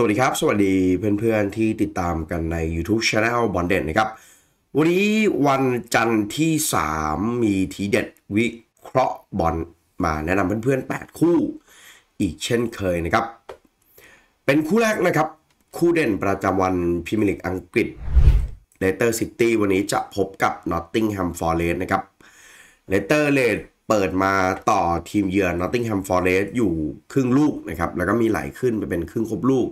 สวัสดีครับ สวัสดีเพื่อน ๆที่ติดตามกันใน YouTube Channel บอลเด่นนะครับวันนี้วันจันทร์ที่ 3 มีทีเด็ดวิเคราะห์บอลมาแนะนำเพื่อนๆ 8 คู่อีกเช่นเคยนะครับเป็นคู่แรกนะครับคู่เด่นประจำวันพิมลิกอังกฤษเลสเตอร์ซิตี้วันนี้จะพบกับนอตติงแฮมฟอร์เรสนะครับเลสเตอร์เลดเปิดมาต่อทีมเยือนนอตติงแฮมฟอร์เรสอยู่ครึ่งลูกนะครับแล้วก็มีไหลขึ้นไปเป็นครึ่งครบลูก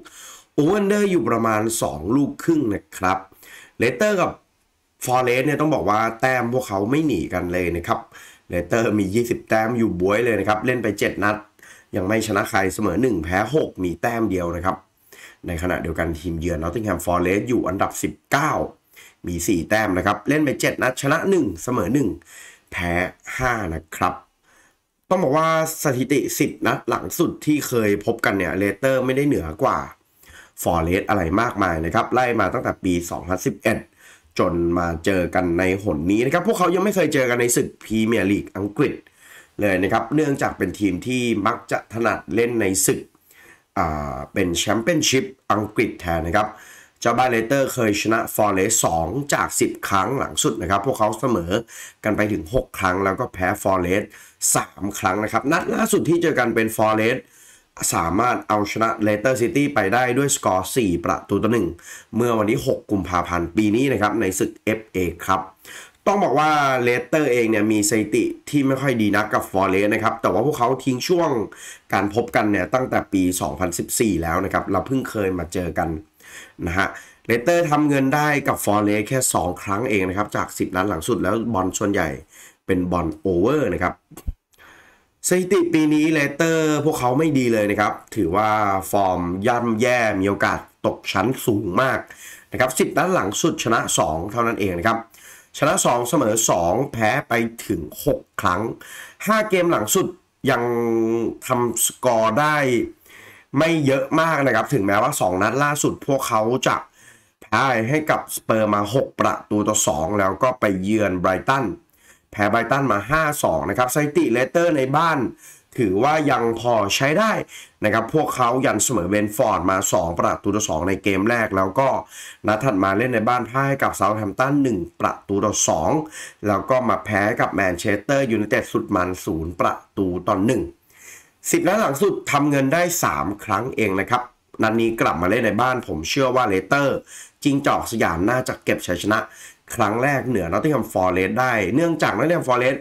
โอเวอร์เดอร์อยู่ประมาณ 2 ลูกครึ่งนะครับเลสเตอร์กับฟอร์เรสเนี่ยต้องบอกว่าแต้มพวกเขาไม่หนีกันเลยนะครับเลสเตอร์มี 20 แต้มอยู่บวยเลยนะครับเล่นไป 7 นัด ยังไม่ชนะใครเสมอ 1 แพ้ 6 มีแต้มเดียวนะครับ ในขณะเดียวกันทีมเยือนนอตติงแฮมฟอร์เรสอยู่อันดับ 19 มี 4 แต้มนะครับเล่นไป 7 นัดชนะ1 เสมอ 1แพ้ 5 นะครับ ต้องบอกว่าสถิติ 10นะหลังสุดที่เคยพบกันเนี่ยเลเตอร์ไม่ได้เหนือกว่าฟอร์เรสอะไรมากมายนะครับ ไล่มาตั้งแต่ปี 2011 จนมาเจอกันในหนนี้นะครับ พวกเขายังไม่เคยเจอกันในศึกพรีเมียร์ลีกอังกฤษ เลยนะครับ เนื่องจากเป็นทีมที่มักจะถนัดเล่นในศึก เป็นแชมเปี้ยนชิพอังกฤษแทนนะครับจ้าบ้านเลสเตอร์เคยชนะฟอร์เรสสองจาก 10 ครั้งหลังสุดนะครับ พวกเขาเสมอกันไปถึง 6 ครั้งแล้วก็แพ้ฟอร์เรสสครั้งนะครับ นัดล่าสุดที่เจอกันเป็นฟอร์เรสสามารถเอาชนะเลสเตอร์ซิตี้ไปได้ด้วยสกอร์ 4 ประตูต่อหนึ่งเมื่อวันที่6กุมภาพันธ์ ปีนี้นะครับในศึก FA ครับต้องบอกว่าเลสเตอร์เองเนี่ยมีสถิติที่ไม่ค่อยดีนักกับฟอร์เรสนะครับแต่ว่าพวกเขาทิ้งช่วงการพบกันเนี่ยตั้งแต่ปี 2014 แล้วนะครับเราเพิ่งเคยมาเจอกันนะฮะเลเตอร์ทำเงินได้กับฟอร์เรสแค่ 2 ครั้งเองนะครับจาก 10ล้านหลังสุดแล้วบอลส่วนใหญ่เป็นบอลโอเวอร์นะครับสถิติปีนี้เลเตอร์พวกเขาไม่ดีเลยนะครับถือว่าฟอร์มย่ำแย่มีโอกาสตกชั้นสูงมากนะครับ10ล้านหลังสุดชนะ 2 เท่านั้นเองนะครับชนะ 2 เสมอ 2 แพ้ไปถึง 6 ครั้ง 5 เกมหลังสุดยังทำสกอร์ได้ไม่เยอะมากนะครับถึงแม้ว่า 2 นัดล่าสุดพวกเขาจะแพ้ให้กับสเปอร์มา 6 ประตูต่อ2แล้วก็ไปเยือนไบรตันแพ้ไบรตันมา 5-2นะครับไซติเลเตอร์ในบ้าน ถือว่ายังพอใช้ได้นะครับพวกเขายันเสมอเวนฟอร์ดมา 2 ประตูต่อ2ในเกมแรกแล้วก็นัดถัดมาเล่นในบ้านพ่ายกับเซาท์แฮมป์ตัน1 ประตูต่อ2แล้วก็มาแพ้กับแมนเชสเตอร์ยูไนเต็ดสุดมัน 0 ประตูต่อ1สิบนัดหลังสุดทำเงินได้ 3 ครั้งเองนะครับ นัดนนี้กลับมาเล่นในบ้านผมเชื่อว่าเลสเตอร์จิงจอกสยามน่าจะเก็บชัยชนะ ครั้งแรกเหนือนอตติงแฮมฟอร์เรสได้เนื่องจากนอตติงแฮมฟอร์เรส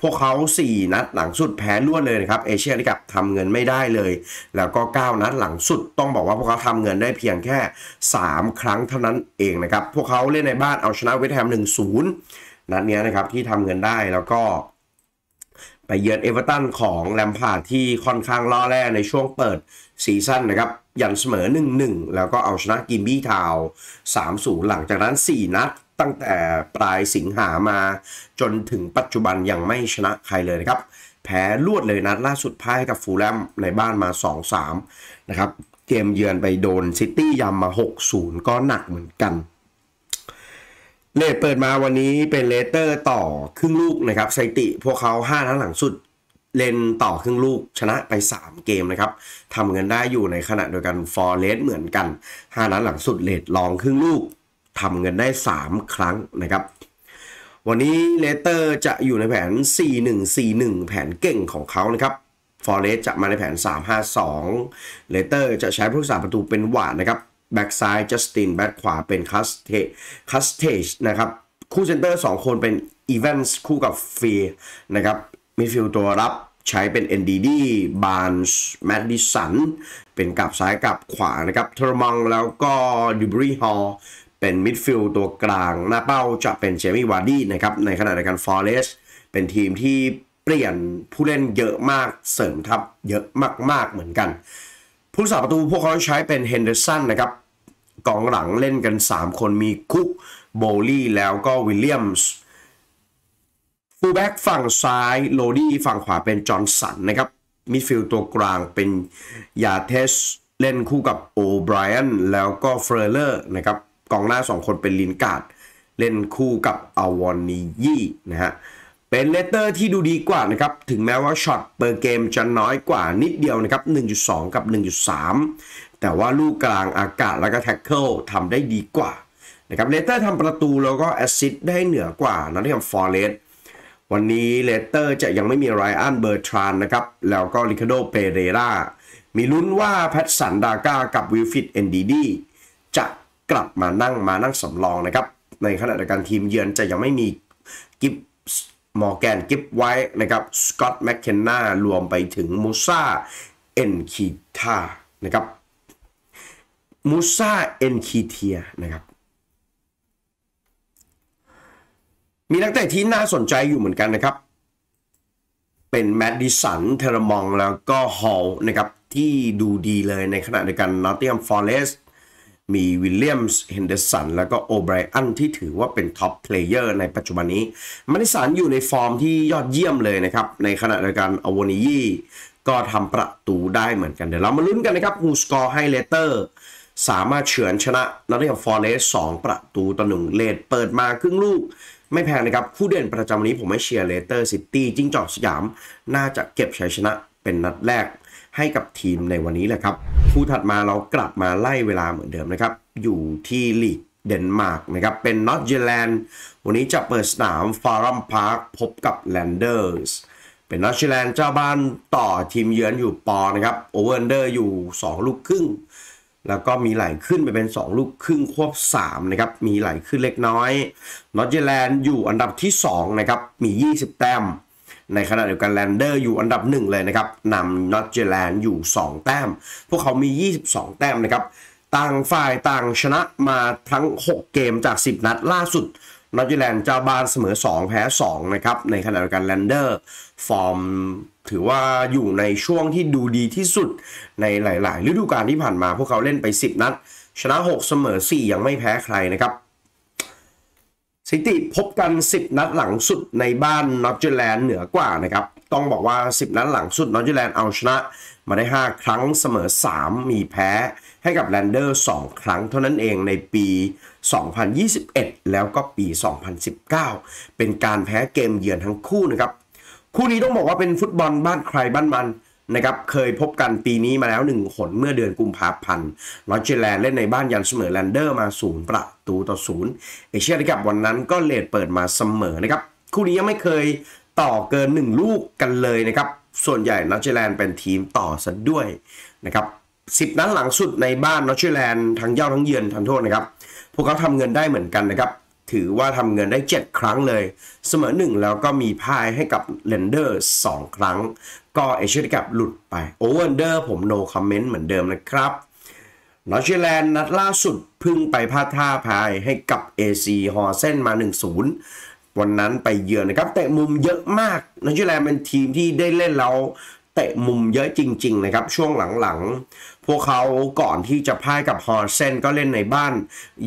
พวกเขา 4นัดหลังสุดแพ้รวดเลยนะครับเอเชียนกับทำเงินไม่ได้เลย แล้วก็ 9 นัดหลังสุดต้องบอกว่าพวกเขาทำเงินได้เพียงแค่ 3 ครั้งเท่านั้นเองนะครับพวกเขาเล่นในบ้านเอาชนะเวสต์แฮม1-0 นัดนี้นะครับที่ทำเงินได้แล้วก็ไปเยือนเอเวอร์ตันของแลมพาร์ดที่ค่อนข้างล่อแร่ในช่วงเปิดซีซั่นนะครับอย่างเสมอ 1-1 แล้วก็เอาชนะกิมบี้ทาว 3-0 หลังจากนั้น 4 นัด ตั้งแต่ปลายสิงหามาจนถึงปัจจุบันยังไม่ชนะใครเลยนะครับ แพ้ลวดเลยนัดล่าสุดพ่ายกับฟูลแลมในบ้านมา 2-3นะครับเกมเยือนไปโดนซิตี้ยำมา 6-0 ก็หนักเหมือนกันเลดเปิดมาวันนี้เป็นเลเตอร์ต่อครึ่งลูกนะครับสซติพวกเขา5ทั้งหลังสุดเลนต่อครึ่งลูก ชนะไป 3 เกมนะครับทำเงินได้อยู่ในขณะเดียวกันฟอร์เรสเหมือนกัน5นั้หลังสุดเลดลองครึ่งลูกทำเงินได้ 3 ครั้งนะครับ วันนี้เลเตอร์จะอยู่ในแผน 4-1-4-1 แผนเก่งของเขานะครับฟอร์เรสจะมาในแผน 3-5-2 เลเตอร์จะใช้ผู้สกาประตูเป็นหวานนะครับแบ็กซ้ายจัสตินแบ็กขวาเป็นคัสเทคัสเทนะครับ คู่เซนเตอร์2 คนเป็นอีเวนส์คู่กับฟีนะครับมิดฟิลด์ตัวรับใช้เป็น NDD บาร์นส์แมดดิสันเป็นกับซ้ายกับขวานะครับเทอร์มังแล้วก็ดิบรีฮอลเป็นมิดฟิลด์ตัวกลางหน้าเป้าจะเป็นเจมี่วาร์ดี้นะครับ ในขณะเดียวกันฟอเรสเป็นทีมที่เปลี่ยนผู้เล่นเยอะมากเสริมทัพเยอะมากๆเหมือนกัน ผู้สาประตูพวกเขาใช้เป็นเฮนเดอร์สันนะครับกองหลังเล่นกัน 3 คนมีคุกโบลี่แล้วก็วิลเลียมส์ฟูลแบ็กฝั่งซ้ายโลดี้ฝั่งขวาเป็นจอห์นสันนะครับมิดฟิลด์ตัวกลางเป็นยาเทสเล่นคู่กับโอไบรอันแล้วก็เฟรเลอร์นะครับ กองหน้า 2 คนเป็นลินการ์ดเล่นคู่กับอาวอนียี่นะฮะเป็นเลเตอร์ที่ดูดีกว่านะครับถึงแม้ว่าช็อตเปอร์เกมจะน้อยกว่านิดเดียวนะครับ1.2 กับ 1.3แต่ว่าลูกกลางอากาศแล้วก็แท็กเกิลทำได้ดีกว่านะครับเลเตอร์ทำประตูแล้วก็แอสซิสได้เหนือกว่านัทเตมฟอร์เรสวันนี้เลเตอร์จะยังไม่มีไรอันเบอร์ทรานนะครับแล้วก็ริคาโดเปเรรามีลุ้นว่าแพทสันดาก้ากับวิลฟิตเอนดีดี จะกลับมานั่งมานั่งสำรองนะครับ ในขณะเดียวกันทีมเยือนจะยังไม่มีกิฟมอร์แกนกิฟไว้นะครับสกอตแมคเคนนารวมไปถึงมูซาเอนคีธานะครับมูซาเอนคีเทียนะครับมีนักเตะที่น่าสนใจอยู่เหมือนกันนะครับ เป็นแมดดิสันเทรมองแล้วก็ฮอลนะครับที่ดูดีเลยในขณะเดียวกันนอตเทียมฟอร์เรสมีวิลเลียมส์เฮนเดอร์สัน แล้วก็โอไบรอัน ที่ถือว่าเป็นท็อปเพลเยอร์ในปัจจุบันนี้มันสันอยู่ในฟอร์มที่ยอดเยี่ยมเลยนะครับ ในขณะเดียวกันอวานิยีก็ทำประตูได้เหมือนกันเดี๋ยวเรามาลุ้นกันนะครับฮูสกอร์ให้เลเตอร์สามารถเฉือนชนะนอตติงกฟอร์เรสสองประตูต่อหนึ่งเลดเปิดมาครึ่งลูกไม่แพงนะครับคู่เด่นประจำวันนี้ผมให้เชียร์เลเตอร์ซิตี้จิ้งจอกสยาม น่าจะเก็บชัยชนะเป็นนัดแรกให้กับทีมในวันนี้แหละครับคู่ถัดมาเรากลับมาไล่เวลาเหมือนเดิมนะครับ อยู่ที่ลีกเดนมาร์กนะครับ เป็นนอตเจแลนด์ วันนี้จะเปิดสนามฟารัมพาร์คพบกับแลนเดอร์สเป็นนอตเจแลนด์เจ้าบ้านต่อทีมเยือนอยู่ปอนะครับโอเวอร์เดอร์อยู่2 ลูกครึ่งแล้วก็มีไหลขึ้นไปเป็น 2 ลูก ครึ่งควบ3นะครับมีไหลขึ้นเล็กน้อยนอตเจแลนด์อยู่อันดับที่2นะครับมี 20 แต้ม ในขณะเดียวกันแลนเดอร์อยู่อันดับ 1 เลยนะครับนำนอตเจแลนด์อยู่ 2 แต้ม พวกเขามี 22 แต้มนะครับต่างฝ่ายต่างชนะมาทั้ง 6 เกมจาก 10 นัดล่าสุดนอร์ทแลนด์เจ้าบ้านเสมอ 2 แพ้2นะครับในขณะเดียวกันแลนเดอร์ฟอร์ม ถือว่าอยู่ในช่วงที่ดูดีที่สุดในหลายๆฤดูกาลที่ผ่านมาพวกเขาเล่นไป 10 นัด ชนะ 6 เสมอ 4 ยังไม่แพ้ใครนะครับสถิติพบกัน 10 นัดหลังสุดในบ้านนอร์ทแลนด์เหนือกว่านะครับ ต้องบอกว่า 10 นัดหลังสุดนอร์ทแลนด์เอาชนะ มาได้ 5 ครั้งเสมอ 3 มีแพ้ ให้กับแลนเดอร์2 ครั้งเท่านั้นเองในปี2021 แล้วก็ปี 2019 เป็นการแพ้เกมเยือนทั้งคู่นะครับ คู่นี้ต้องบอกว่าเป็นฟุตบอลบ้านใครบ้านมันนะครับเคยพบกันปีนี้มาแล้ว1หนเมื่อเดือนกุมภาพันธ์ลอจเจแลนเล่นในบ้านยันเสมอแลนเดอร์มาศูนย์ประตูต่อศูนย์เอเชียนกับ วันนั้นก็เลดเปิดมาเสมอนะครับ คู่นี้ยังไม่เคยต่อเกิน 1 ลูกกันเลยนะครับส่วนใหญ่ลอจเจแลนเป็นทีมต่อซะด้วยนะครับสิบนั้นหลังสุดในบ้านลอจเจแลนทั้งเย้าทั้งเยือนทันโทษนะครับวกเขาทำเงินได้เหมือนกันนะครับ ถือว่าทำเงินได้ 7 ครั้งเลย เสมอ1แล้วก็มีพ่ายให้กับเลนเดอร์2ครั้ง ก็เอเชียกับหลุดไป โอเวอร์เดอร์ผมโนคอมเมนต์เหมือนเดิมนะครับนอร์เชแลนด์นัดล่าสุดพึ่งไปพาท่าพายให้กับเอซีฮอเซนมา 1-0 วันนั้นไปเยือนนะครับเตะมุมเยอะมากนอร์เชแลนด์เป็นทีมที่ได้เล่นแล้วเตะมุมเยอะจริงๆนะครับช่วงหลังๆพวกเขาก่อนที่จะพ่ายกับฮอร์เซนก็เล่นในบ้าน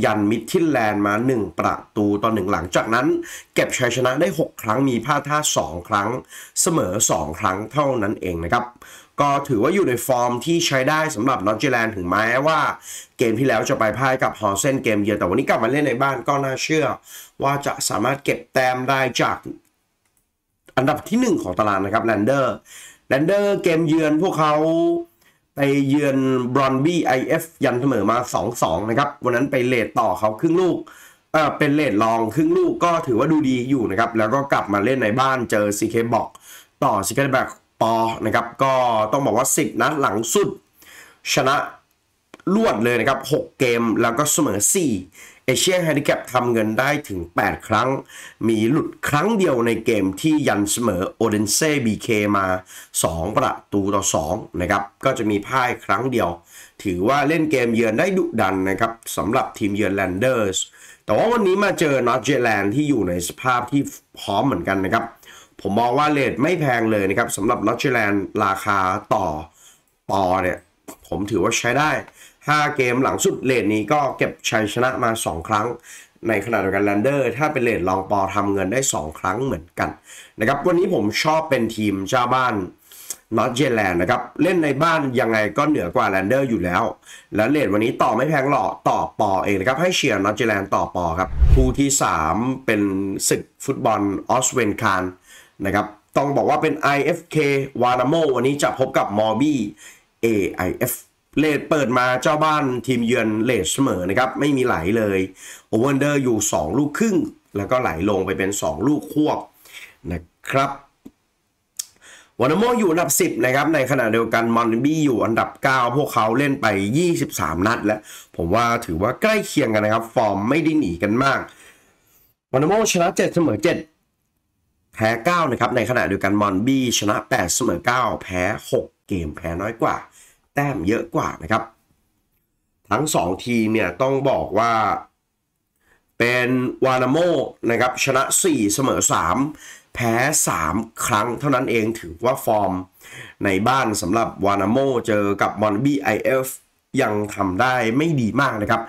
ยันมิดทิลแลนด์มา 1 ประตูต่อหนึ่งหลังจากนั้น เก็บชัยชนะได้ 6 ครั้งมีพลาดท่า 2 ครั้ง เสมอ 2 ครั้งเท่านั้นเองนะครับ ก็ถือว่าอยู่ในฟอร์มที่ใช้ได้สำหรับนอรเจแลนด์ถึงแม้ว่า เกมที่แล้วจะไปพ่ายกับฮอร์เซนเกมเยือนแต่วันนี้กลับมาเล่นในบ้านก็น่าเชื่อ ว่าจะสามารถเก็บแต้มได้จาก อันดับที่1ของตารางนะครับแลนเดอร์แลนเดอร์เกมเยือนพวกเขาไปเยือนบรอนบี้ไอเอฟยันเสมอมา 2-2 นะครับ วันนั้นไปเลทต่อเขาครึ่งลูกเออเป็นเลทรอง ครึ่งลูกก็ถือว่าดูดีอยู่นะครับ แล้วก็กลับมาเล่นในบ้านเจอซีเคบอกต่อซีเคแบกปอนะครับ ก็ต้องบอกว่า 10นัดหลังสุด ชนะรวดเลยนะครับ 6 เกมแล้วก็เสมอ 4เอเชียนแฮนดิแคปทำเงินได้ถึง 8 ครั้ง มีหลุดครั้งเดียวในเกมที่ยันเสมอโอเดนเซ่บีเคมา 2 ประตูต่อ2นะครับ ก็จะมีพ่ายครั้งเดียว ถือว่าเล่นเกมเยือนได้ดุดันนะครับสำหรับทีมเยือนแลนเดอร์ส แต่ว่าวันนี้มาเจอนอตเจแลนด์ที่อยู่ในสภาพที่พร้อมเหมือนกันนะครับ ผมมองว่าเลทไม่แพงเลยนะครับสำหรับนอตเจแลนด์ราคาต่อปอเนี่ยผมถือว่าใช้ได้5เกมหลังสุดเลดนี้ก็เก็บชัยชนะมา 2 ครั้งในขณะเดียวกันแลนเดอร์ ถ้าเป็นเลดลองปอทำเงินได้ 2 ครั้งเหมือนกันนะครับวันนี้ผมชอบเป็นทีมเจ้าบ้านนอตเจแลนด์นะครับเล่นในบ้านยังไงก็เหนือกว่าแลนเดอร์อยู่แล้ว และเลดวันนี้ต่อไม่แพงหรอกต่อปอเองนะครับให้เชียร์นอตเจแลนด์ต่อปอครับคู่ที่ 3 เป็นศึกฟุตบอล ออสเวนคารนะครับต้องบอกว่าเป็น IFK วานาโมวันนี้จะพบกับมอร์บี้ AIF เลทเปิดมาเจ้าบ้านทีมเยือนเลทเสมอนะครับไม่มีไหลเลยโอเวอร์เดอร์อยู่ 2 ลูกครึ่งแล้วก็ไหลลงไปเป็น 2 ลูกควบนะครับวานาโมอยู่อันดับ 10นะครับในขณะเดียวกันมอนบี้อยู่อันดับ 9 พวกเขาเล่นไป 23 นัดแล้ว ผมว่าถือว่าใกล้เคียงกันนะครับฟอร์มไม่ได้หนีกันมากวานาโมชนะ7เสมอ7แพ้9นะครับในขณะเดียวกันมอนบี้ชนะ8เสมอ 9 แพ้ 6 เกม แพ้น้อยกว่าแต้มเยอะกว่านะครับ ทั้ง2ทีมเนี่ยต้องบอกว่าเป็นวานาโมนะครับชนะ 4 เสมอ 3 แพ้ 3 ครั้งเท่านั้นเองถือว่าฟอร์ม ในบ้านสำหรับวานาโมเจอกับมอนบีไอเอฟยังทำได้ไม่ดีมากนะครับ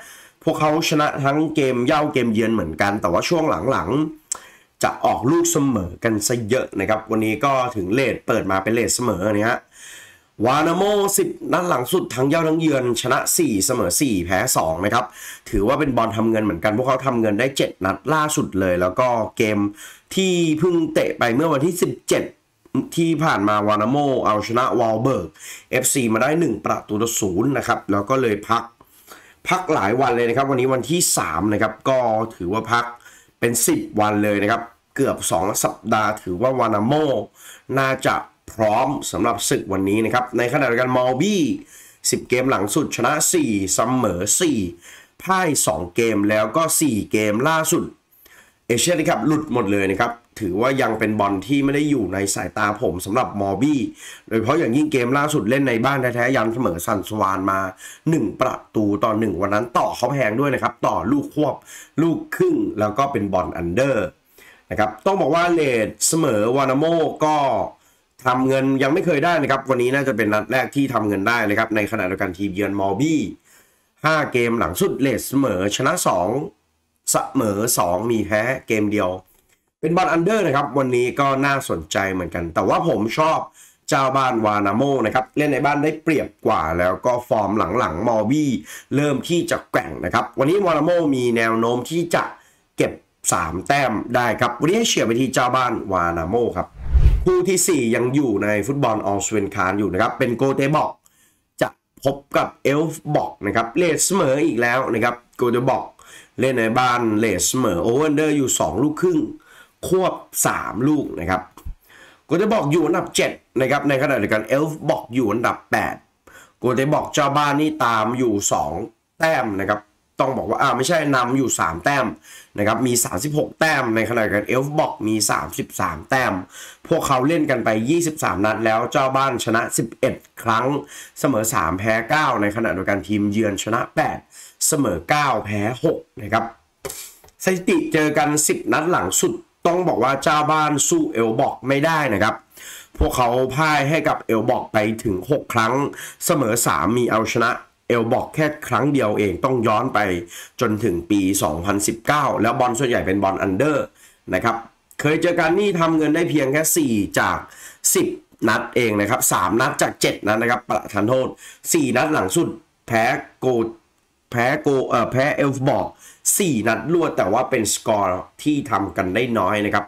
พวกเขาชนะทั้งเกมเย่าเกมเยือนเหมือนกัน แต่ว่าช่วงหลังๆ จะออกลูกเสมอกันซะเยอะนะครับ วันนี้ก็ถึงเลทเปิดมาเป็นเลทเสมอเนีฮะวานาโม10 นัดหลังสุด ทั้งเย้าทั้งเยือนชนะ4เสมอ4 แพ้ 2 นะครับ ถือว่าเป็นบอลทำเงินเหมือนกัน พวกเขาทำเงินได้ 7 นัดล่าสุดเลย แล้วก็เกมที่เพิ่งเตะไปเมื่อวันที่ 17 ที่ผ่านมาวานาโม เอาชนะวอลเบิร์ก FC มาได้ 1 ประตูต่อศูนย์นะครับ แล้วก็เลยพักพักหลายวันเลยนะครับ วันนี้วันที่3นะครับ ก็ถือว่าพักเป็น 10 วันเลยนะครับ เกือบ 2 สัปดาห์ถือว่าวานาโม น่าจะพร้อมสำหรับศึกวันนี้นะครับ ในขณะเดียวกันมอลบี้10 เกมหลังสุดชนะ 4 เสมอ4พ่าย2เกมแล้วก็ 4 เกมล่าสุด เอเชียนครับหลุดหมดเลยนะครับ ถือว่ายังเป็นบอลที่ไม่ได้อยู่ในสายตาผมสำหรับมอบี้โดยเฉพาะอย่างยิ่งเกมล่าสุดเล่นในบ้านแท้ๆยันเสมอซันสวานมา 1 ประตูต่อ 1 วันนั้น ต่อเขาแพงด้วยนะครับต่อลูกควบลูกครึ่งแล้วก็เป็นบอลอันเดอร์นะครับต้องบอกว่าเลดเสมอวานาโม ก็ทำเงินยังไม่เคยได้นะครับ วันนี้น่าจะเป็นนัดแรกที่ทำเงินได้นะครับ ในขณะเดียวกันทีมเยือนมอร์บี้5เกมหลังสุดเลสเสมอชนะ 2เสมอ 2 มีแพ้เกมเดียว เป็นบอลอันเดอร์นะครับ วันนี้ก็น่าสนใจเหมือนกัน แต่ว่าผมชอบเจ้าบ้านวานาโมนะครับ เล่นในบ้านได้เปรียบกว่า แล้วก็ฟอร์มหลังๆมอร์บี้เริ่มที่จะแกว่งนะครับวันนี้วานาโมมีแนวโน้มที่จะเก็บ 3แต้มได้ครับวันนี้เชียร์ไปที่เจ้าบ้านวานาโมครับคู่ที่ 4 ยังอยู่ในฟุตบอลออสเวนคารอยู่นะครับเป็นโกเทบอก จะพบกับเอลฟ์บอกนะครับเลสเสมออีกแล้วนะครับโกเทบอกเล่นในบ้านเลสเสมอโอเวอร์เดอร์อยู่2 ลูกครึ่งควบ3ลูกนะครับโกเทบอกอยู่อันดับ7นะครับในขณะเดียวกันเอลฟ์บอกอยู่อันดับ8โกเทบอกเจ้าบ้านนี่ตามอยู่ 2 แต้มนะครับต้องบอกว่าอ่าไม่ใช่นำอยู่ 3 แต้มนะครับมี 36 แต้มในขณะกันเอลฟ์บอกมี 33 แต้ม พวกเขาเล่นกันไป 23 นัดแล้วเจ้าบ้านชนะ 11 ครั้งเสมอ 3 แพ้ 9 ในขณะเดียวกันทีมเยือนชนะ 8 เสมอ 9 แพ้ 6 นะครับสถิติเจอกัน 10 นัดหลังสุดต้องบอกว่าเจ้าบ้านสู้เอลบอกไม่ได้นะครับพวกเขาพ่ายให้กับเอลบอกไปถึง 6 ครั้งเสมอ3มีเอาชนะเอลบอกแค่ครั้งเดียวเองต้องย้อนไปจนถึงปี 2019 แล้วบอลส่วนใหญ่เป็นบอลอันเดอร์นะครับ เคยเจอกันนี่ทำเงินได้เพียงแค่ 4 จาก 10 นัดเองนะครับ 3 นัดจาก 7 นัดนะครับ ประทานโทษ 4 นัดหลังสุดแพ้โกแพ้โกเอ่อแพ้เอลฟบอก 4 นัดรวดแต่ว่าเป็นสกอร์ที่ทำกันได้น้อยนะครับ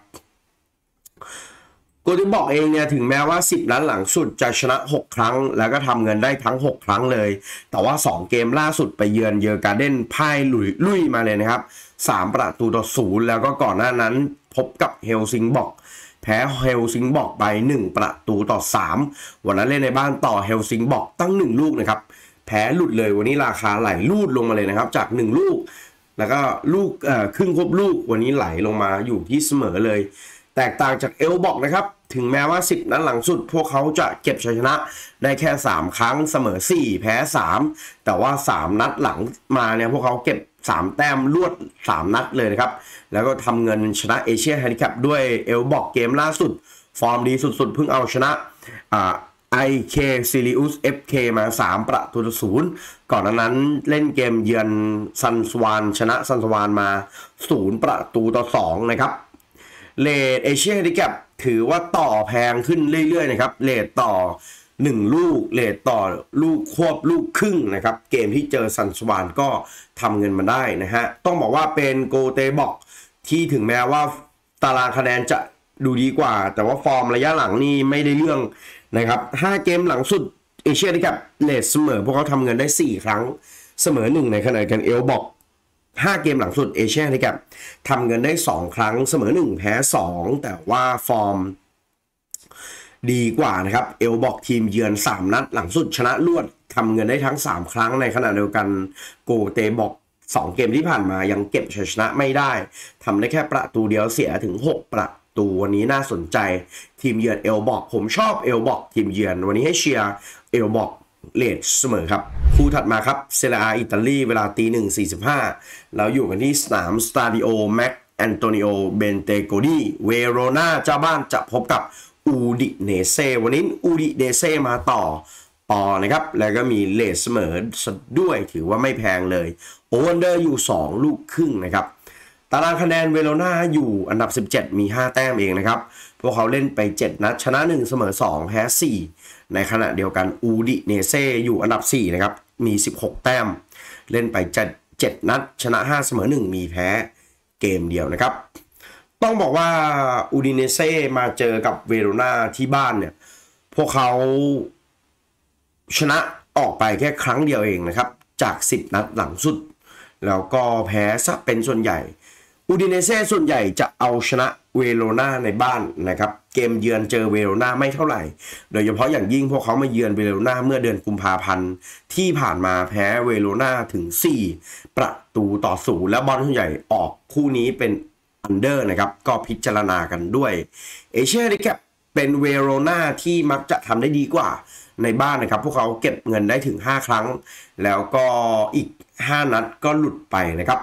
โกดิบอกเองเนี่ยถึงแม้ว่า 10นัดหลังสุด จะชนะ 6 ครั้ง แล้วก็ทำเงินได้ทั้ง 6 ครั้งเลย แต่ว่า 2 เกมล่าสุดไปเยือนเยอการ์เด้นพ่ายลุยลุยมาเลยนะครับ 3 ประตูต่อศูนย์แล้วก็ก่อนหน้านั้นพบกับเฮลซิงบอกแพ้เฮลซิงบอกไป 1 ประตูต่อ3วันนั้นเล่นในบ้านต่อเฮลซิงบอกตั้ง 1 ลูกนะครับ แพ้หลุดเลยวันนี้ราคาไหลลูดลงมาเลยนะครับจาก 1 ลูก แล้วก็ลูกครึ่งครบลูกวันนี้ไหลลงมาอยู่ที่เสมอเลย แตกต่างจากเอลบอกนะครับถึงแม้ว่า 10 นั้นหลังสุด พวกเขาจะเก็บชัยชนะได้แค่ 3 ครั้งเสมอ 4 แพ้ 3 แต่ว่า 3 นัดหลังมาเนี่ยพวกเขาเก็บ 3 แต้มรวด 3 นัดเลยนะครับ แล้วก็ทำเงินชนะเอเชียแฮนดิแคปด้วยเอลบอกเกมล่าสุด ฟอร์มดีสุดๆ เพิ่งเอาชนะไอเคซิลิอุสเอฟเคมา 3 ประตูศูนย์ก่อนนั้นเล่นเกมเยือนซันสวาน ชนะซันสวานมา 0 ประตูต่อ2นะครับเลดเอเชียแฮนดิแคปถือว่าต่อแพงขึ้นเรื่อยๆนะครับเลทต่อ 1 ลูกเลทต่อลูกควบลูกครึ่งนะครับ เกมที่เจอซันสวานก็ทำเงินมาได้นะฮะ ต้องบอกว่าเป็นโกเตบอกที่ถึงแม้ว่าตารางคะแนนจะดูดีกว่า แต่ว่าฟอร์มระยะหลังนี่ไม่ได้เรื่องนะครับ 5 เกมหลังสุดเอเชียนะครับเลทเสมอพวกเขาทำเงินได้ 4 ครั้งเสมอ 1 ในขณะกันเอลบอก5เกมหลังสุดเอเชียนะครับทำเงินได้ 2 ครั้งเสมอ1แพ้2 แต่ว่าฟอร์ม ดีกว่านะครับเอลบอกทีมเยือน 3 นัดหลังสุดชนะรวดทำเงินได้ทั้ง 3 ครั้งในขณะเดียวกันโกเตบอก 2 เกมที่ผ่านมายังเก็บชัยชนะไม่ได้ทำได้แค่ประตูเดียวเสียถึง 6 ประตูวันนี้น่าสนใจ ทีมเยือนเอลบอก ผมชอบเอลบอก ทีมเยือนวันนี้ให้เชียร์เอลบอกเลดเสมอครับ คู่ถัดมาครับ เซเรียอิตาลี เวลาตีหนึ่งสี่สิบห้าเราอยู่กันที่สนามสตาดิโอแม็กแอนโตนิโอเบนเตโกดีเวโรนาเจ้าบ้านจะพบกับอูดิเนเซวันนี้อูดิเนเซมาต่อปอนะครับ แล้วก็มีเลดเสมอด้วยถือว่าไม่แพงเลยโอเวอร์เดอร์อยู่ 2 ลูกครึ่งนะครับตารางคะแนนเวโรนาอยู่อันดับ 17 มี 5 แต้มเองนะครับ พวกเขาเล่นไป 7นัดชนะ 1เสมอ2แพ้4ในขณะเดียวกันอูดิเนเซ่อยู่อันดับ 4 นะครับ มี 16 แต้ม เล่นไปจด7นัด ชนะ 5 เสมอ 1 มีแพ้เกมเดียวนะครับ ต้องบอกว่าอูดิเนเซ่มาเจอกับเวโรนาที่บ้านเนี่ยพวกเขาชนะออกไปแค่ครั้งเดียวเองนะครับ จาก 10 นัดหลังสุด แล้วก็แพ้ซะเป็นส่วนใหญ่อูดิเนเซ่ส่วนใหญ่จะเอาชนะเวโรนาในบ้านนะครับเกมเยือนเจอเวโรนาไม่เท่าไหร่ โดยเฉพาะอย่างยิ่งพวกเขามาเยือนเวโรนาเมื่อเดือนกุมภาพันธ์ ที่ผ่านมาแพ้เวโรนาถึง 4 ประตูต่อศูนย์และบอลุ่วใหญ่ออกคู่นี้เป็นอันเดอร์นะครับก็พิจารณากันด้วยเอเชียริแคปเป็นเวโรนาที่มักจะทำได้ดีกว่าในบ้านนะครับพวกเขาเก็บเงินได้ถึง 5 ครั้ง แล้วก็อีก 5 นัดก็หลุดไปนะครับ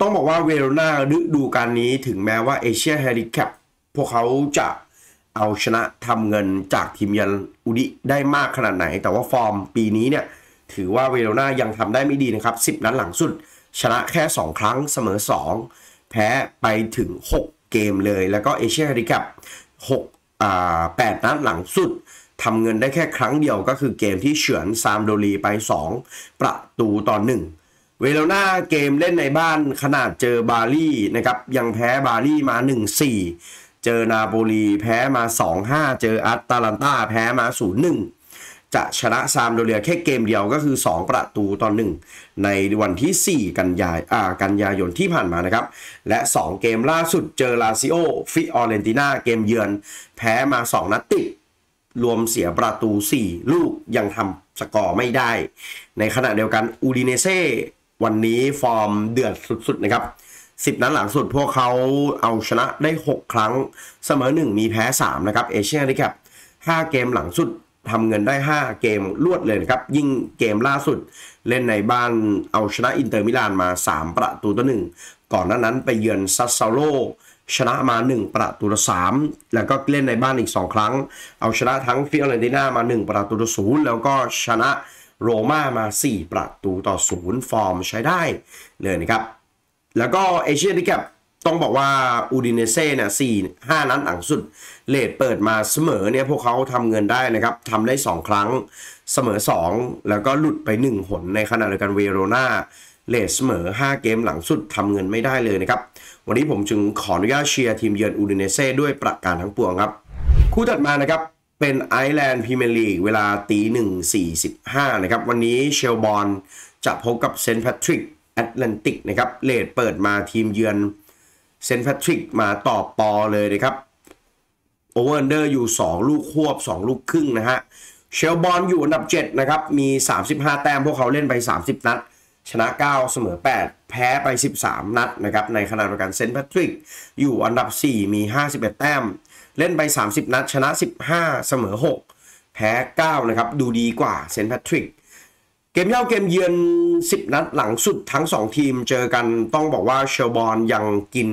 ต้องบอกว่าเวโรนาฤดูการนี้ถึงแม้ว่าเอเชียแฮริแคปพวกเขาจะเอาชนะทำเงินจากทีมยันอุดิได้มากขนาดไหน แต่ว่าฟอร์มปีนี้เนี่ยถือว่าเวโรนายังทำได้ไม่ดีนะครับ 10 นัดหลังสุด ชนะแค่ 2 ครั้งเสมอ 2 แพ้ไปถึง 6 เกมเลย แล้วก็เอเชียแฮริแคปหอ่าดนัดหลังสุดทำเงินได้แค่ครั้งเดียวก็คือเกมที่เฉือนซามโดรีไป 2 ประตูต่อ1เวโรนาเกมเล่นในบ้านขนาดเจอบาลีนะครับยังแพ้บาลีมา 1-4 เจอนาโปลีแพ้มา 2-5 เจออัตตาลันตาแพ้มา 0-1 จะชนะซามโดเรียแค่เกมเดียวก็คือ 2 ประตูต่อ 1 ในวันที่ 4 กันยายอ่ากันยายนที่ผ่านมานะครับ และ 2 เกมล่าสุดเจอลาซิโอฟิออเรนติน่าเกมเยือนแพ้มา 2 นัดติดรวมเสียประตู 4 ลูกยังทำสกอร์ไม่ได้ ในขณะเดียวกันอูดิเนเซวันนี้ฟอร์มเดือดสุดๆนะครับสิบนั้นหลังสุดพวกเขาเอาชนะได้ 6 ครั้งเสมอ1มีแพ้3นะครับเอเชียนี่ครับ5เกมหลังสุดทำเงินได้ 5 เกมรวดเลยนะครับยิ่งเกมล่าสุดเล่นในบ้านเอาชนะอินเตอร์มิลานมา 3 ประตูต่อหนึ่งก่อนหน้านั้นไปเยือนซัสซาโลชนะมา 1 ประตูต่อ3แล้วก็เล่นในบ้านอีก 2 ครั้ง เอาชนะทั้งฟิออเรนติน่ามา 1 ประตูต่อศูนย์แล้วก็ชนะโรม่ามา 4 ประตูต่อ 0 ฟอร์มใช้ได้เลยนะครับ แล้วก็เอเชียนดิแคปต้องบอกว่าอูดินเซ่เนี่ยสี่ห้านัดหลังสุดเลดเปิดมาเสมอเนี่ย พวกเขาทำเงินได้นะครับ ทำได้ 2 ครั้งเสมอ 2 แล้วก็หลุดไป 1หนในขณะเดียวกันเวโรนาเลดเสมอ 5 เกมหลังสุดทำเงินไม่ได้เลยนะครับ วันนี้ผมจึงขออนุญาตเชียร์ทีมเยือนอูดินเซ่ด้วยประการทั้งปวงครับ คู่ถัดมานะครับเป็นไอแลนด์พรีเมียร์ลีกเวลาตีหนึ่งสี่สิบห้านะครับ วันนี้เชลบอลจะพบกับเซนต์แพทริกแอตแลนติกนะครับเลดเปิดมาทีมเยือนเซนต์แพทริกมาตอบปอเลยนะครับโอเวอร์เดอร์อยู่ 2 ลูกควบ 2 ลูกครึ่งนะฮะเชลบอลอยู่อันดับ7นะครับ มี 35 แต้มพวกเขาเล่นไป 30 นัดชนะ 9 เสมอ 8 แพ้ไป 13 นัดนะครับในขณะเดียวกันเซนต์แพทริกอยู่อันดับ 4 มี 51 แต้ม เล่นไป 30 นัดชนะ 15 เสมอ 6 แพ้9นะครับดูดีกว่าเซนต์แพทริกเกมเย่าเกมเยือน 10 นัดหลังสุดทั้ง 2 ทีมเจอกันต้องบอกว่าเชลบอนยังกิน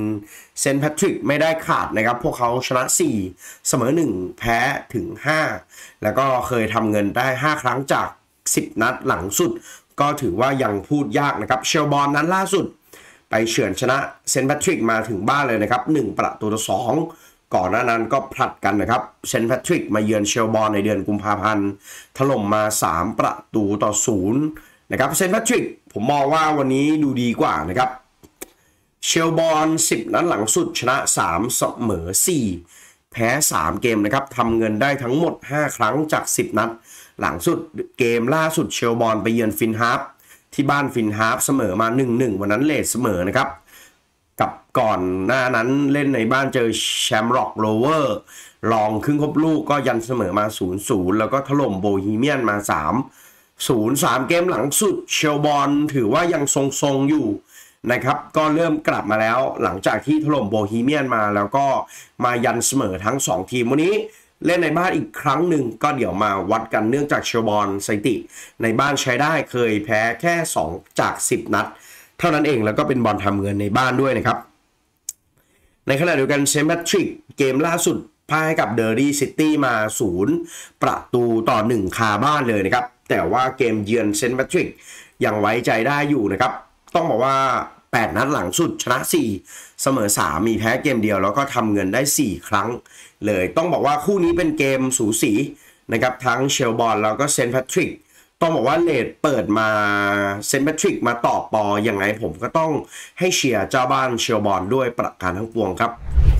เซนต์แพทริกไม่ได้ขาดนะครับพวกเขาชนะ 4 เสมอ 1 แพ้ถึง 5 แล้วก็เคยทำเงินได้ 5 ครั้งจาก 10 นัดหลังสุดก็ถือว่ายังพูดยากนะครับเชลบอลนั้นล่าสุด ไปเฉือนชนะเซนต์แพทริกมาถึงบ้านเลยนะครับ1ประตูต่อ2ก่อนหน้านั้นก็ผลัดกันนะครับเซนต์แพทริกมาเยือนเชลบอลในเดือนกุมภาพันธ์ถล่มมา 3 ประตูต่อ 0 นะครับเซนต์แพทริก ผมมองว่าวันนี้ดูดีกว่านะครับเชลบอล10 นั้นหลังสุด ชนะ3เสมอ 4 แพ้ 3 เกมนะครับทำเงินได้ทั้งหมด 5 ครั้งจาก 10 นัดหลังสุดเกมล่าสุดเชลบอลไปเยือนฟินฮาร์ฟที่บ้านฟินฮาร์ฟเสมอมา1-1 วันนั้นเลทเสมอนะครับ กับก่อนหน้านั้นเล่นในบ้านเจอแชมร็อกโรเวอร์ลองครึ่งครบลูกก็ยันเสมอมา 0-0 แล้วก็ถล่มโบฮีเมียนมา 3 0 3 เกมหลังสุดเชลบอลถือว่ายังทรงๆอยู่นะครับ ก็เริ่มกลับมาแล้วหลังจากที่ถล่มโบฮีเมียนมา แล้วก็มายันเสมอทั้ง 2 ทีมวันนี้เล่นในบ้านอีกครั้งหนึ่งก็เดี๋ยวมาวัดกันเนื่องจากเชลบอนสถิติ ในบ้านใช้ได้เคยแพ้แค่ 2 จาก 10 นัด เท่านั้นเองแล้วก็เป็นบอลทำเงินในบ้านด้วยนะครับ ในขณะเดียวกันเซมแบทริก เกมล่าสุดพ่ายให้กับ เดอรี่ซิตี้มา 0 ประตูต่อ 1 คาบ้านเลยนะครับแต่ว่าเกมเยือนเซนต์แทริกยังไว้ใจได้อยู่นะครับ ต้องบอกว่า8 นัดหลังสุดชนะ4เสมอ3มีแพ้เกมเดียวแล้วก็ทำเงินได้ 4 ครั้ง เลยต้องบอกว่าคู่นี้เป็นเกมสูสีนะครับทั้งเชลบอลแล้วก็เซนต์แพทริกต้องบอกว่าเลดเปิดมาเซนต์แทริกมาต่อปอยังไงผมก็ต้องให้เชียร์เจ้าบ้านเชลบอลด้วยประการทั้งปวงครับ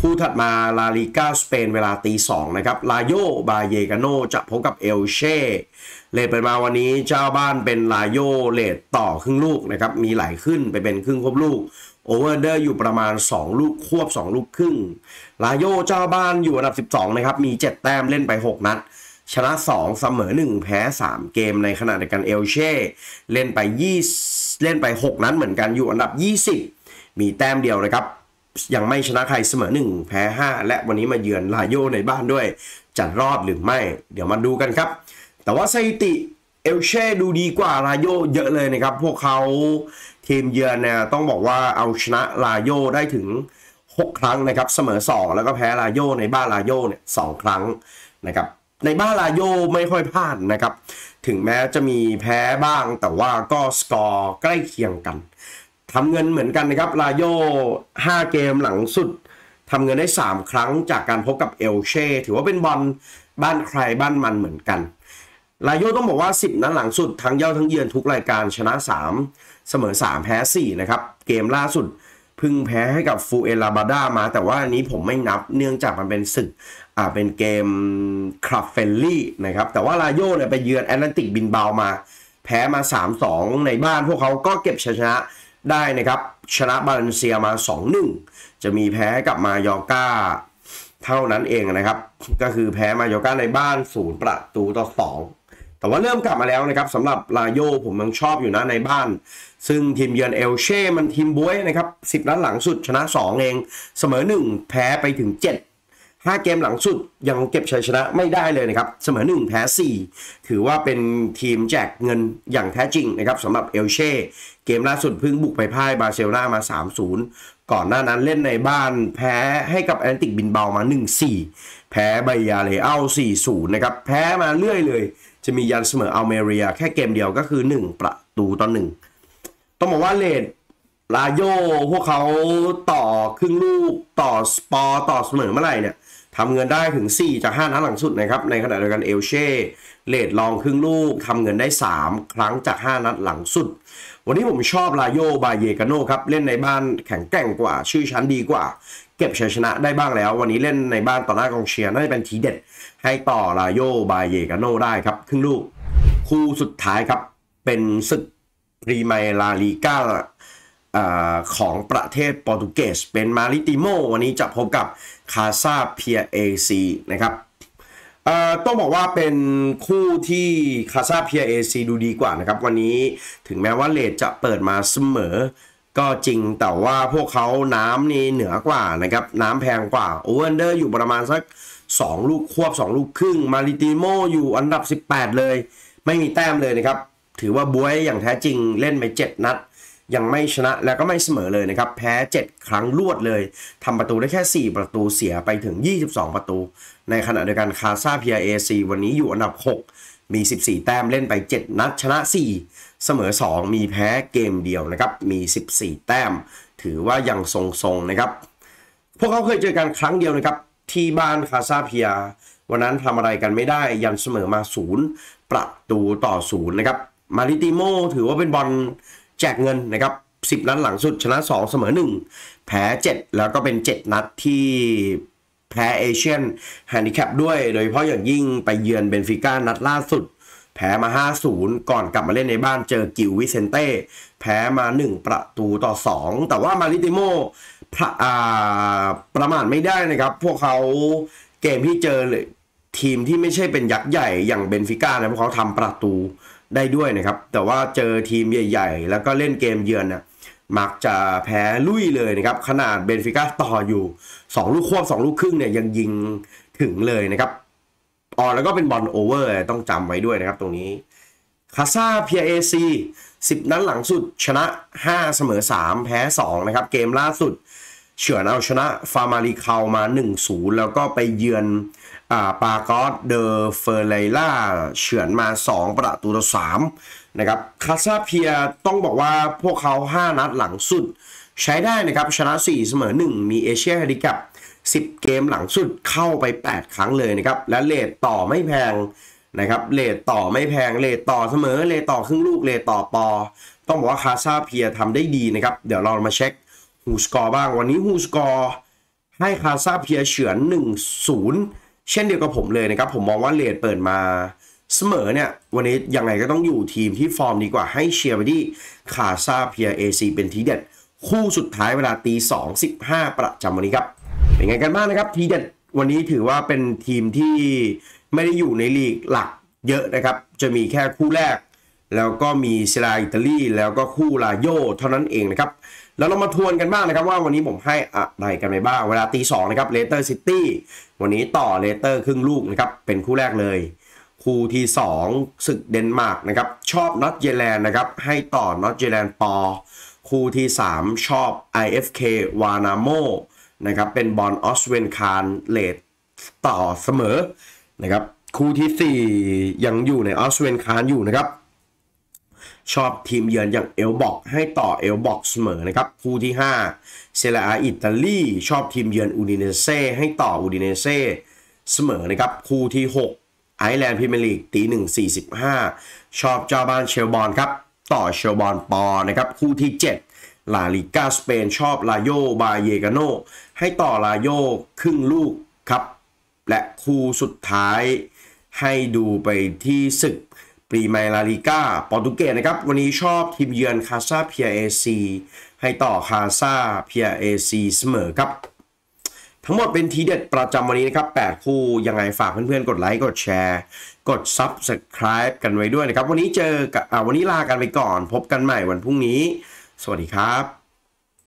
คู่ถัดมาลาลิก้าสเปนเวลาตีสองนะครับลาโยบาเยกาโนจะพบกับเอลเช่เลดเปิดมาวันนี้เจ้าบ้านเป็นลาโยเลดต่อครึ่งลูกนะครับ มีไหลขึ้นไปเป็นครึ่งครบลูกโอเวอร์เดอร์อยู่ประมาณ 2 ลูกควบ 2 ลูกครึ่งลาโยเจ้าบ้านอยู่อันดับ12นะครับมี7แต้มเล่นไป6 นัดชนะ 2 เสมอ 1 แพ้ 3 เกมในขณะเดียวกันเอลเช่ เล่นไป20เล่นไป 6 นั้นเหมือนกันอยู่อันดับ 20 มีแต้มเดียวนะครับ ยังไม่ชนะใครเสมอ 1 แพ้ 5 และวันนี้มาเยือนลาโยในบ้านด้วยจะรอดหรือไม่ เดี๋ยวมาดูกันครับ แต่ว่าสถิติเอลเช่ดูดีกว่าลาโยเยอะเลยนะครับ พวกเขาทีมเยือนเนี่ยต้องบอกว่าเอาชนะลาโยได้ถึง 6 ครั้งนะครับเสมอ2แล้วก็แพ้ลาโยในบ้านลาโยเนี่ยสครั้งนะครับในบ้านลาโยไม่ค่อยพลาดนะครับถึงแม้จะมีแพ้บ้าง แต่ว่าก็สกอร์ใกล้เคียงกันทำเงินเหมือนกันนะครับลาโย 5 เกมหลังสุดทำเงินได้ 3 ครั้งจากการพบกับเอลเช่ถือว่าเป็นบอลบ้านใครบ้านมันเหมือนกันลาโยต้องบอกว่า 10 นั้นหลังสุดทั้งเย้าทั้งเยือนทุกรายการชนะ 3 เสมอ3แพ้4นะครับเกมล่าสุดพึ่งแพ้ให้กับฟูเอลาบาดามา แต่ว่าอันนี้ผมไม่นับเนื่องจากมันเป็นศึก่าเป็นเกมคลับเฟลลี่นะครับแต่ว่าลาโยเนี่ยไปเยือนแอตแลนติกบินเบามา แพ้มา 3-2 ในบ้าน พวกเขาก็เก็บชนะได้นะครับชนะบาเลนเซียมา 2-1 จะมีแพ้กับมายอก้าเท่านั้นเองนะครับก็คือแพ้มายอก้าในบ้านศูนย์ประตูต่อ 2 แต่ว่าเริ่มกลับมาแล้วนะครับสำหรับลาโยผมยังชอบอยู่นะในบ้าน ซึ่งทีมเยือนเอลเช่ มันทีมบวยนะครับ10 นัดหลังสุดชนะ 2 เองเสมอ 1 แพ้ไปถึง 7 5เกมหลังสุดยังเก็บชัยชนะไม่ได้เลยนะครับ เสมอ1แพ้4 ถือว่าเป็นทีมแจกเงินอย่างแท้จริงนะครับสำหรับเอลเช่เกมล่าสุดเพิ่งบุกไปพ่ายบาร์เซโลนามา 3-0 ก่อนหน้านั้นเล่นในบ้านแพ้ให้กับแอตติกบินเบามา 1-4 แพ้ไบยาเลเอา4-0 นะครับ แพ้มาเรื่อยเลย จะมียันเสมออัลเมเรีย แค่เกมเดียวก็คือ 1 ประตูต่อ1ต้องบอกว่าเลดลาโยพวกเขาต่อครึ่งลูกต่อสปอร์ต่อเสมอเมื่อไหร่เนี่ยทำเงินได้ถึง 4 จาก 5 นัดหลังสุดนะครับ ในขณะเดียวกันเอลเช่เลดลองครึ่งลูกทำเงินได้ 3 ครั้งจาก 5 นัดหลังสุด วันนี้ผมชอบลาโยบาเยกาโนครับ เล่นในบ้านแข็งแกร่งกว่า ชื่อชั้นดีกว่า เก็บชัยชนะได้บ้างแล้ว วันนี้เล่นในบ้านต่อหน้ากองเชียร์น่าจะเป็นทีเด็ดให้ต่อลาโยบาเยกาโนได้ครับครึ่งลูก คู่สุดท้ายครับเป็นศึกพรีเมียลาลีกาของประเทศโปรตุเกสเป็นมาริติโมวันนี้จะพบกับคาซาเพียเอซีนะครับต้องบอกว่าเป็นคู่ที่คาซาเพียเอซีดูดีกว่านะครับ วันนี้ถึงแม้ว่าเลดจะเปิดมาเสมอ ก็จริงแต่ว่าพวกเขาน้ำนี่เหนือกว่านะครับ น้ำแพงกว่าโอเวอร์เดอร์อยู่ประมาณสัก 2 ลูกควบ 2 ลูกครึ่งมาริติโมอยู่อันดับ 18 เลย ไม่มีแต้มเลยนะครับ ถือว่าบวยอย่างแท้จริงเล่นไป 7 นัดยังไม่ชนะแล้วก็ไม่เสมอเลยนะครับ แพ้ 7 ครั้งรวดเลย ทำประตูได้แค่ 4 ประตูเสียไปถึง 22 ประตู ในขณะเดียวกันคาซาพีเอซีวันนี้อยู่อันดับ 6 มี 14 แต้มเล่นไป 7 นัด ชนะ 4 เสมอ 2 มีแพ้เกมเดียวนะครับ มี 14 แต้ม ถือว่ายังทรง ๆ นะครับ พวกเขาเคยเจอกันครั้งเดียวนะครับ ที่บ้านคาซาพีาวันนั้นทำอะไรกันไม่ได้ยันเสมอมา 0 ประตูต่อ0นะครับมาริติโม ถือว่าเป็นบอลแจกเงินนะครับ 10 นัดหลังสุด ชนะ 2 เสมอ 1 แพ้ 7 แล้วก็เป็น 7 นัดที่แพ้เอเชียนแฮนดิแคปด้วย โดยเฉพาะอย่างยิ่งไปเยือนเบนฟิก้านัดล่าสุด แพ้มา5-0ก่อนกลับมาเล่นในบ้านเจอกิววิเซนเต้ แพ้มา 1 ประตูต่อ 2 แต่ว่ามาริติโมประประมาทไม่ได้นะครับ พวกเขาเกมที่เจอเทีมที่ไม่ใช่เป็นยักษ์ใหญ่อย่างเบนฟิก้านะพวกเขาทำประตูได้ด้วยนะครับ แต่ว่าเจอทีมใหญ่ๆ แล้วก็เล่นเกมเยือนนะมักจะแพ้ลุยเลยนะครับ ขนาดเบนฟิก้าต่ออยู่ 2 ลูกควบ2ลูกครึ่งเนี่ยยังยิงถึงเลยนะครับอ๋อแล้วก็เป็นบอลโอเวอร์ต้องจำไว้ด้วยนะครับตรงนี้คาซาเพียเอซีสิบนัดหลังสุดชนะ 5 เสมอ 3 แพ้ 2 นะครับ เกมล่าสุดเฉือนเอาชนะฟาร์มาลีเคามา1-0แล้วก็ไปเยือนาปากอสเดอเฟอร์เลล่าเฉือนมา 2 ประตูต่อ3นะครับคาซาเพียต้องบอกว่าพวกเขา 5 นัดหลังสุด ใช้ได้นะครับชนะ 4 เสมอ1มีเอเชียดิกับ10 เกมหลังสุดเข้าไป 8 ครั้งเลยนะครับและเลทต่อไม่แพงนะครับเลทต่อไม่แพงเลทต่อเสมอเลทต่อครึ่งลูกเลทต่อปอต้องบอกว่าคาซาเพียทำได้ดีนะครับเดี๋ยวเรามาเช็คฮูสกอร์บ้าง วันนี้ฮูสกอร์ให้คาซาเพียเฉือน 1-0เช่นเดียวกับผมเลยนะครับ ผมมองว่าเลดเปิดมาเสมอเนี่ย วันนี้ยังไงก็ต้องอยู่ทีมที่ฟอร์มดีกว่าให้เชียร์ไปที่คาซาเพียเอซีเป็นทีเด็ดคู่สุดท้ายเวลาตีสองสิบห้าประจำวันนี้ครับ เป็นไงกันบ้างนะครับทีเด็ดวันนี้ถือว่าเป็นทีมที่ไม่ได้อยู่ในลีกหลักเยอะนะครับ จะมีแค่คู่แรก แล้วก็มีเซราอิตาลีแล้วก็คู่ลาโยเท่านั้นเองนะครับแล้วเรามาทวนกันบ้างนะครับว่าวันนี้ผมให้อะไรกันไปบ้างเวลาตีสองนะครับเลเตอร์ซิตี้วันนี้ต่อเลเตอร์ครึ่งลูกนะครับเป็นคู่แรกเลย คู่ที่ 2 ศึกเดนมาร์กนะครับชอบนอตเยแลนด์นะครับให้ต่อนอตเยแลนด์ปอคู่ที่ 3 ชอบ IFK วานาโมนะครับเป็นบอลออสเวนคารเลตต่อเสมอนะครับคู่ที่ 4 ยังอยู่ในออสเวนคารอยู่นะครับชอบทีมเยือนอย่างเอลบอกให้ต่อเอลบอกเสมอนะครับคู่ที่ 5 เซเรอาอิตาลีชอบทีมเยือนอูดิเนเซ่ให้ต่ออูดิเนเซ่เสมอนะครับคู่ที่ 6ไอแลนด์พรีเมียร์ลีกตีหนึ่งสี่สิบห้าชอบเจ้าบ้านเชลบอลครับต่อเชลบอลปอนะครับคู่ที่ 7 ลาลิกาสเปนชอบลาโยบาเยกาโนให้ต่อลาโยครึ่งลูกครับและคู่สุดท้ายให้ดูไปที่ศึกปรีเมลาลิก้า ปอร์ตุเกสนะครับ วันนี้ชอบทีมเยือนคาซาเพียเอซี ให้ต่อคาซาเพียเอซีเสมอครับ ทั้งหมดเป็นทีเด็ดประจำวันนี้นะครับ8คู่ยังไงฝากเพื่อนๆ กดไลค์กดแชร์ กด Subscribe กันไว้ด้วยนะครับ วันนี้เจอกับวันนี้ลากันไปก่อน พบกันใหม่วันพรุ่งนี้ สวัสดีครับ